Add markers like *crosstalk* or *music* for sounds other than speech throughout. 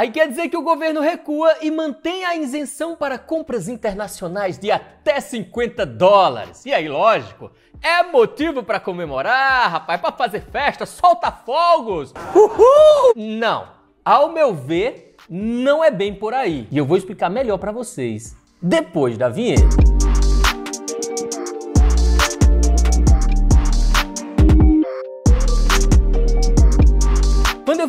Aí quer dizer que o governo recua e mantém a isenção para compras internacionais de até 50 dólares. E aí, lógico, é motivo para comemorar, rapaz, para fazer festa, solta fogos. Uhul! Não, ao meu ver, não é bem por aí. E eu vou explicar melhor para vocês depois da vinheta.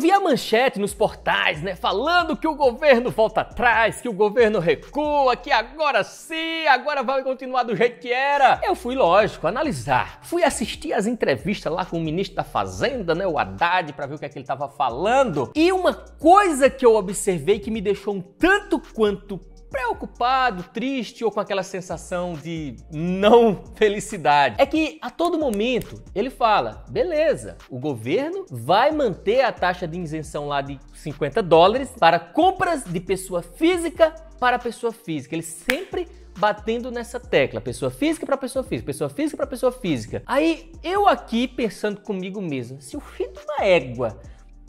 eu via a manchete nos portais, né, falando que o governo volta atrás, que o governo recua, que agora sim, agora vai continuar do jeito que era. Eu fui, lógico, analisar. Fui assistir as entrevistas lá com o ministro da Fazenda, né, o Haddad, para ver o que é que ele estava falando. E uma coisa que eu observei que me deixou um tanto quanto preocupado, triste ou com aquela sensação de não felicidade. É que a todo momento ele fala: beleza, o governo vai manter a taxa de isenção lá de 50 dólares para compras de pessoa física para pessoa física. Ele sempre batendo nessa tecla, pessoa física para pessoa física, pessoa física para pessoa física. Aí eu aqui pensando comigo mesmo, se o filho de uma égua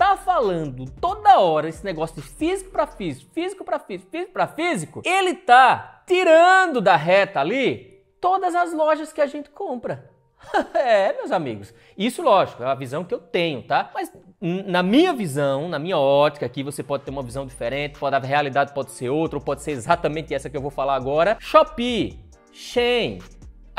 tá falando toda hora esse negócio de físico para físico, físico para físico, físico para físico, ele tá tirando da reta ali todas as lojas que a gente compra. *laughs* é, meus amigos. Isso, lógico, é a visão que eu tenho, tá? Mas hum, na minha visão, na minha ótica aqui, você pode ter uma visão diferente, pode a realidade pode ser outra, ou pode ser exatamente essa que eu vou falar agora. Shopee, Shein,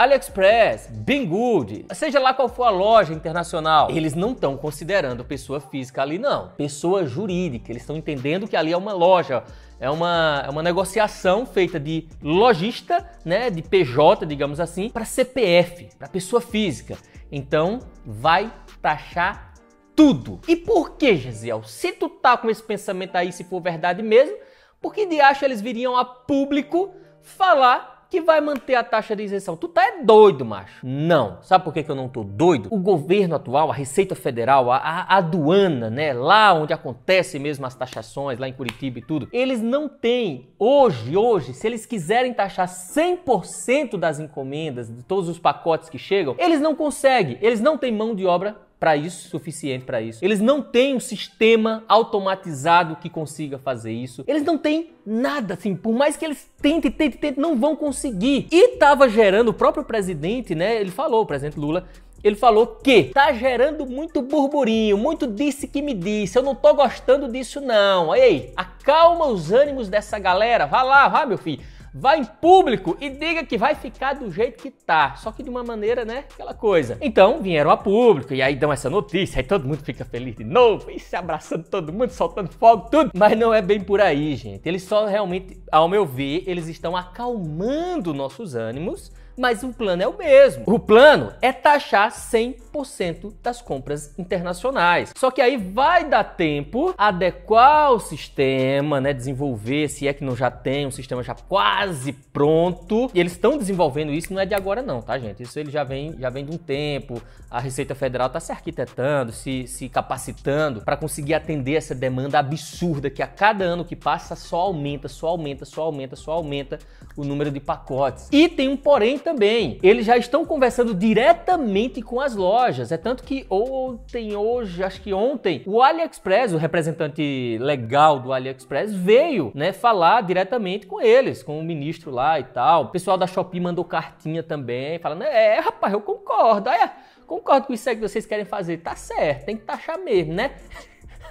AliExpress, Bingood, seja lá qual for a loja internacional, eles não estão considerando pessoa física ali não, pessoa jurídica, eles estão entendendo que ali é uma loja, é uma, é uma negociação feita de lojista, né, de PJ, digamos assim, para CPF, para pessoa física. Então, vai taxar tudo. E por que, Gesiel? Se tu tá com esse pensamento aí, se for verdade mesmo, por que de acho eles viriam a público falar que vai manter a taxa de isenção. Tu tá é doido, macho. Não. Sabe por que, eu não tô doido? O governo atual, a Receita Federal, a, a aduana, né? Lá onde acontece mesmo as taxações, lá em Curitiba e tudo, eles não têm, hoje, hoje, se eles quiserem taxar 100% das encomendas, de todos os pacotes que chegam, eles não conseguem. Eles não têm mão de obra para isso, suficiente para isso. Eles não têm um sistema automatizado que consiga fazer isso. Eles não têm nada, assim, por mais que eles tentem, tentem, tentem, não vão conseguir. E tava gerando, o próprio presidente, né, ele falou, o presidente Lula, ele falou que tá gerando muito burburinho, muito disse que me disse, eu não tô gostando disso não. Ei, acalma os ânimos dessa galera, vá lá, vá meu filho vá em público e diga que vai ficar do jeito que tá, só que de uma maneira, né, aquela coisa. Então vieram a público e aí dão essa notícia, aí todo mundo fica feliz de novo, e se abraçando todo mundo, soltando fogo, tudo. Mas não é bem por aí, gente. Eles só realmente, ao meu ver, eles estão acalmando nossos ânimos mas o plano é o mesmo. O plano é taxar 100% das compras internacionais. Só que aí vai dar tempo adequar o sistema, né, desenvolver, se é que não já tem um sistema já quase pronto. E eles estão desenvolvendo isso, não é de agora não, tá, gente? Isso ele já vem, já vem de um tempo. A Receita Federal está se arquitetando, se, se capacitando para conseguir atender essa demanda absurda que a cada ano que passa só aumenta, só aumenta, só aumenta, só aumenta o número de pacotes. E tem um porém também. Eles já estão conversando diretamente com as lojas. É tanto que ontem, hoje, acho que ontem, o AliExpress, o representante legal do AliExpress, veio né, falar diretamente com eles, com o ministro lá e tal. O pessoal da Shopee mandou cartinha também, falando: é, é rapaz, eu concordo. É, concordo com isso aí que vocês querem fazer. Tá certo, tem que taxar mesmo, né?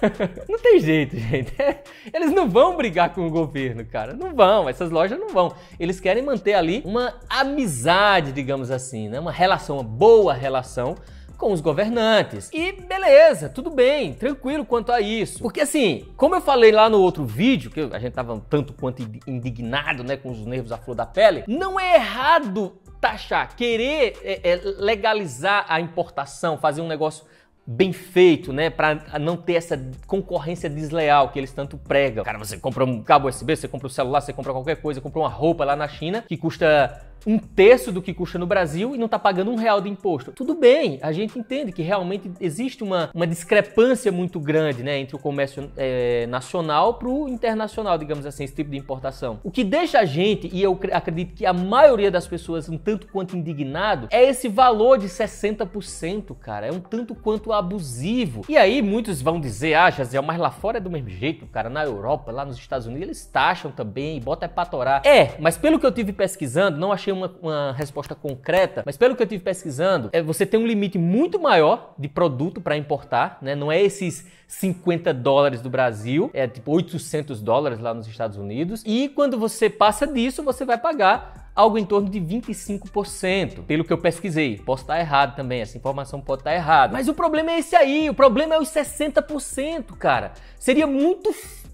*laughs* não tem jeito, gente. É, eles não vão brigar com o governo, cara. Não vão, essas lojas não vão. Eles querem manter ali uma amizade, digamos assim, né? Uma relação, uma boa relação com os governantes. E beleza, tudo bem, tranquilo quanto a isso. Porque assim, como eu falei lá no outro vídeo, que a gente tava um tanto quanto indignado, né, com os nervos à flor da pele, não é errado taxar, querer é, é, legalizar a importação, fazer um negócio bem feito, né? Para não ter essa concorrência desleal que eles tanto pregam. Cara, você compra um cabo USB, você compra um celular, você compra qualquer coisa, compra uma roupa lá na China que custa um terço do que custa no Brasil e não está pagando um real de imposto. Tudo bem, a gente entende que realmente existe uma, uma discrepância muito grande né, entre o comércio é, nacional para o internacional, digamos assim, esse tipo de importação. O que deixa a gente, e eu acredito que a maioria das pessoas um tanto quanto indignado, é esse valor de 60%, cara. É um tanto quanto abusivo. E aí muitos vão dizer, ah, Jaziel, mas lá fora é do mesmo jeito, cara. Na Europa, lá nos Estados Unidos, eles taxam também, bota é pra torar. É, mas pelo que eu tive pesquisando, não achei uma, uma resposta concreta, mas pelo que eu tive pesquisando, é, você tem um limite muito maior de produto para importar, né? Não é esses 50 dólares do Brasil, é tipo 800 dólares lá nos Estados Unidos. E quando você passa disso, você vai pagar algo em torno de 25%, pelo que eu pesquisei. Posso estar errado também, essa informação pode estar errada. Mas o problema é esse aí, o problema é os 60%, cara. Seria muito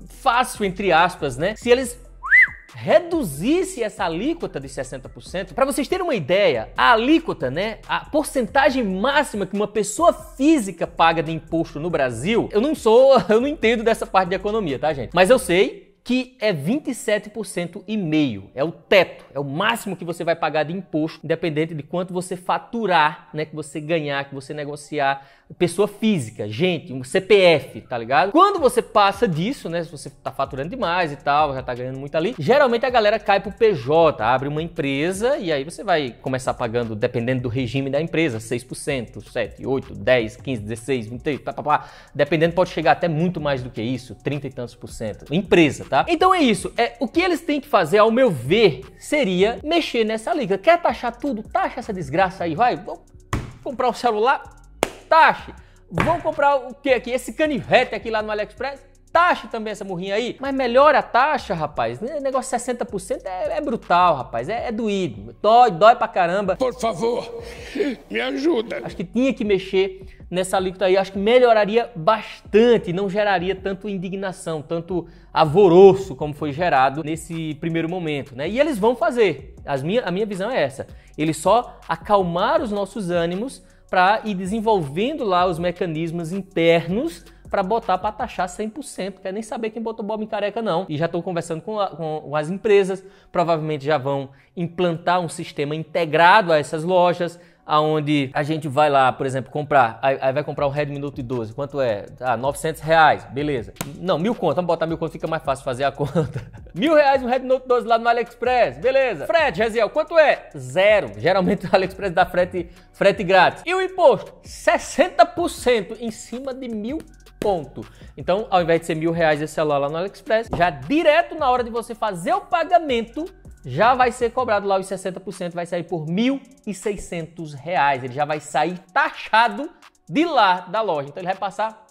fácil, entre aspas, né? Se eles reduzisse essa alíquota de 60%. Para vocês terem uma ideia, a alíquota, né, a porcentagem máxima que uma pessoa física paga de imposto no Brasil, eu não sou, *laughs* eu não entendo dessa parte de economia, tá, gente? Mas eu sei que é 27% e meio. É o teto, é o máximo que você vai pagar de imposto, independente de quanto você faturar, né, que você ganhar, que você negociar pessoa física, gente, um CPF, tá ligado? Quando você passa disso, né? Se você tá faturando demais e tal, já tá ganhando muito ali, geralmente a galera cai pro PJ, abre uma empresa e aí você vai começar pagando, dependendo do regime da empresa, 6%, 7%, 8%, 10%, 15%, 16%, 20, pá, pá, pá. dependendo pode chegar até muito mais do que isso, 30 e tantos por cento. Empresa, tá? Então é isso. É, o que eles têm que fazer, ao meu ver, seria mexer nessa liga. Quer taxar tudo? Taxa essa desgraça aí, vai. Vamos comprar o um celular? Tache, vão comprar o que aqui? Esse canivete aqui lá no AliExpress? Taxa também essa murrinha aí, mas melhora a taxa, rapaz. Né, negócio 60% é, é brutal, rapaz. É, é doído. Dói, dói pra caramba. Por favor, me ajuda. Acho que tinha que mexer nessa alíquota aí. Acho que melhoraria bastante, não geraria tanto indignação, tanto alvoroço como foi gerado nesse primeiro momento, né? E eles vão fazer. As minha, a minha visão é essa. Eles só acalmar os nossos ânimos para ir desenvolvendo lá os mecanismos internos para botar para taxar 100%. Quer é nem saber quem botou Bob em careca, não. E já estou conversando com, a, com, as empresas, provavelmente já vão implantar um sistema integrado a essas lojas aonde a gente vai lá, por exemplo, comprar, aí, vai comprar um Redmi Note 12, quanto é? Ah, 900 reais, beleza. Não, mil contas, vamos botar mil contas, fica mais fácil fazer a *laughs* conta. mil reais um Redmi Note 12 lá no AliExpress, beleza. Frete, Reziel, quanto é? Zero. Geralmente o AliExpress dá frete, frete grátis. E o imposto? 60% em cima de mil ponto. Então, ao invés de ser mil reais esse celular lá no AliExpress, já direto na hora de você fazer o pagamento, já vai ser cobrado lá os 60%, vai sair por R$ 1.600. Ele já vai sair taxado de lá da loja. Então ele vai passar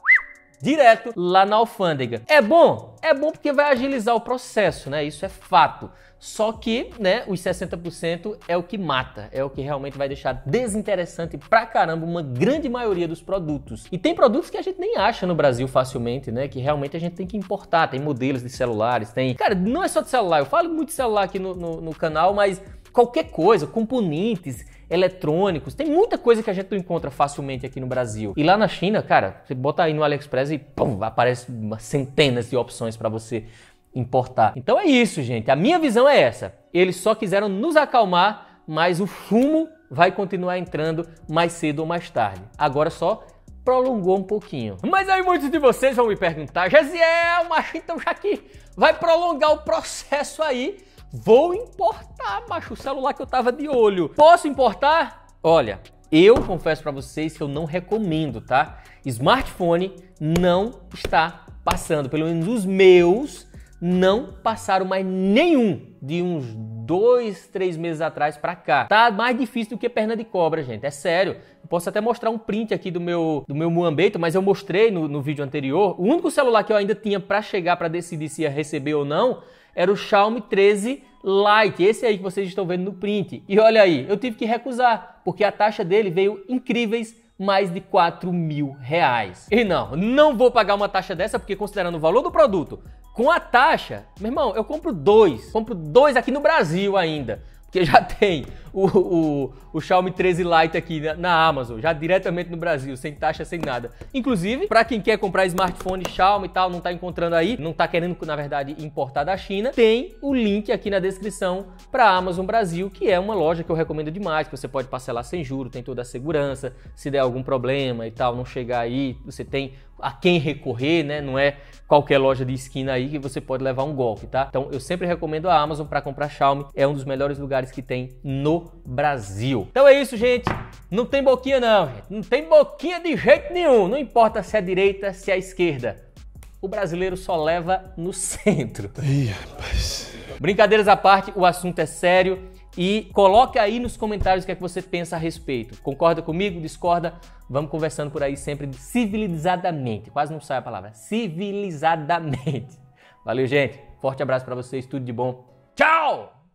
direto lá na alfândega. É bom? é bom porque vai agilizar o processo, né? Isso é fato. Só que, né, os 60% é o que mata, é o que realmente vai deixar desinteressante pra caramba uma grande maioria dos produtos. E tem produtos que a gente nem acha no Brasil facilmente, né, que realmente a gente tem que importar. Tem modelos de celulares, tem. Cara, não é só de celular, eu falo muito de celular aqui no, no, no canal, mas qualquer coisa, componentes eletrônicos, tem muita coisa que a gente não encontra facilmente aqui no Brasil. E lá na China, cara, você bota aí no AliExpress e pum, aparece centenas de opções para você importar. Então é isso, gente. A minha visão é essa. Eles só quiseram nos acalmar, mas o fumo vai continuar entrando mais cedo ou mais tarde. Agora só prolongou um pouquinho. Mas aí muitos de vocês vão me perguntar, Jaziel, mas então já que vai prolongar o processo aí, Vou importar, macho, o celular que eu tava de olho. Posso importar? Olha, eu confesso para vocês que eu não recomendo, tá? Smartphone não está passando, pelo menos os meus não passaram mais nenhum de uns dois, três meses atrás para cá. Tá mais difícil do que perna de cobra, gente. É sério. Eu posso até mostrar um print aqui do meu do meu Muambeito, mas eu mostrei no, no vídeo anterior. O único celular que eu ainda tinha para chegar para decidir se ia receber ou não era o Xiaomi 13 Lite, esse aí que vocês estão vendo no print. E olha aí, eu tive que recusar, porque a taxa dele veio incríveis mais de 4 mil reais. E não, não vou pagar uma taxa dessa, porque considerando o valor do produto com a taxa, meu irmão, eu compro dois. Compro dois aqui no Brasil ainda, porque já *laughs* tem o, o, o Xiaomi 13 Lite aqui na, na, Amazon, já diretamente no Brasil, sem taxa, sem nada. Inclusive, para quem quer comprar smartphone Xiaomi e tal, não tá encontrando aí, não tá querendo, na verdade, importar da China, tem o link aqui na descrição para Amazon Brasil, que é uma loja que eu recomendo demais, que você pode parcelar sem juro, tem toda a segurança, se der algum problema e tal, não chegar aí, você tem a quem recorrer, né? Não é qualquer loja de esquina aí que você pode levar um golpe, tá? Então eu sempre recomendo a Amazon para comprar Xiaomi, é um dos melhores lugares que tem no Brasil. Então é isso, gente. Não tem boquinha não, gente. Não tem boquinha de jeito nenhum. Não importa se é a direita, se é a esquerda. O brasileiro só leva no centro. Ih, rapaz. Brincadeiras à parte, o assunto é sério e coloque aí nos comentários o que é que você pensa a respeito. Concorda comigo? Discorda? Vamos conversando por aí sempre civilizadamente. Quase não sai a palavra. Civilizadamente. Valeu, gente. Forte abraço para vocês, tudo de bom. Tchau!